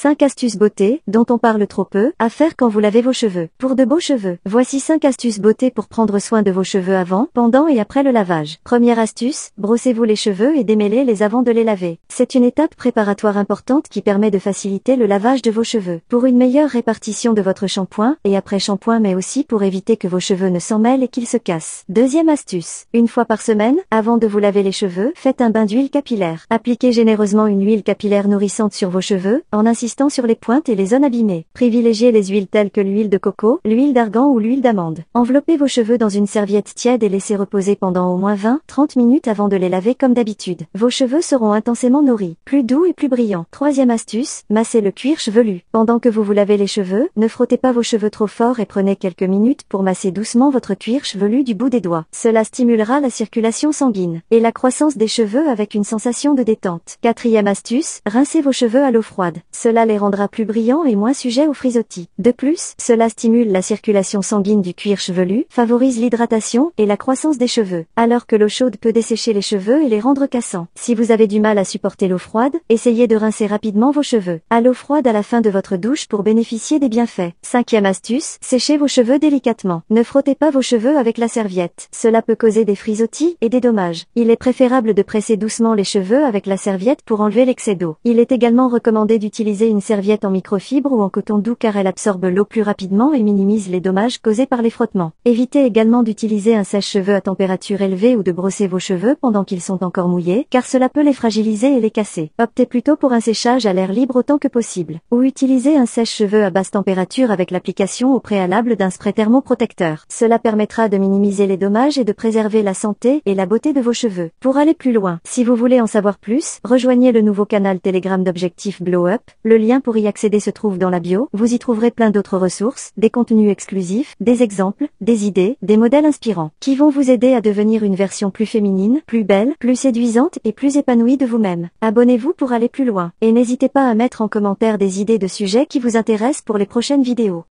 5 astuces beauté, dont on parle trop peu, à faire quand vous lavez vos cheveux. Pour de beaux cheveux, voici 5 astuces beauté pour prendre soin de vos cheveux avant, pendant et après le lavage. Première astuce, brossez-vous les cheveux et démêlez-les avant de les laver. C'est une étape préparatoire importante qui permet de faciliter le lavage de vos cheveux. Pour une meilleure répartition de votre shampoing, et après shampoing mais aussi pour éviter que vos cheveux ne s'en mêlent et qu'ils se cassent. Deuxième astuce, une fois par semaine, avant de vous laver les cheveux, faites un bain d'huile capillaire. Appliquez généreusement une huile capillaire nourrissante sur vos cheveux, en insistant sur les pointes et les zones abîmées. Privilégiez les huiles telles que l'huile de coco, l'huile d'argan ou l'huile d'amande. Enveloppez vos cheveux dans une serviette tiède et laissez reposer pendant au moins 20-30 minutes avant de les laver comme d'habitude. Vos cheveux seront intensément nourris, plus doux et plus brillants. Troisième astuce, massez le cuir chevelu. Pendant que vous vous lavez les cheveux, ne frottez pas vos cheveux trop fort et prenez quelques minutes pour masser doucement votre cuir chevelu du bout des doigts. Cela stimulera la circulation sanguine et la croissance des cheveux avec une sensation de détente. Quatrième astuce, rincez vos cheveux à l'eau froide. Cela cela les rendra plus brillants et moins sujets aux frisottis. De plus, cela stimule la circulation sanguine du cuir chevelu, favorise l'hydratation et la croissance des cheveux, alors que l'eau chaude peut dessécher les cheveux et les rendre cassants. Si vous avez du mal à supporter l'eau froide, essayez de rincer rapidement vos cheveux à l'eau froide à la fin de votre douche pour bénéficier des bienfaits. Cinquième astuce, séchez vos cheveux délicatement. Ne frottez pas vos cheveux avec la serviette. Cela peut causer des frisottis et des dommages. Il est préférable de presser doucement les cheveux avec la serviette pour enlever l'excès d'eau. Il est également recommandé d'utiliser une serviette en microfibre ou en coton doux car elle absorbe l'eau plus rapidement et minimise les dommages causés par les frottements. Évitez également d'utiliser un sèche-cheveux à température élevée ou de brosser vos cheveux pendant qu'ils sont encore mouillés car cela peut les fragiliser et les casser. Optez plutôt pour un séchage à l'air libre autant que possible. Ou utilisez un sèche-cheveux à basse température avec l'application au préalable d'un spray thermoprotecteur. Cela permettra de minimiser les dommages et de préserver la santé et la beauté de vos cheveux. Pour aller plus loin, si vous voulez en savoir plus, rejoignez le nouveau canal Telegram d'Objectif Blow Up. Le lien pour y accéder se trouve dans la bio, vous y trouverez plein d'autres ressources, des contenus exclusifs, des exemples, des idées, des modèles inspirants, qui vont vous aider à devenir une version plus féminine, plus belle, plus séduisante et plus épanouie de vous-même. Abonnez-vous pour aller plus loin, et n'hésitez pas à mettre en commentaire des idées de sujets qui vous intéressent pour les prochaines vidéos.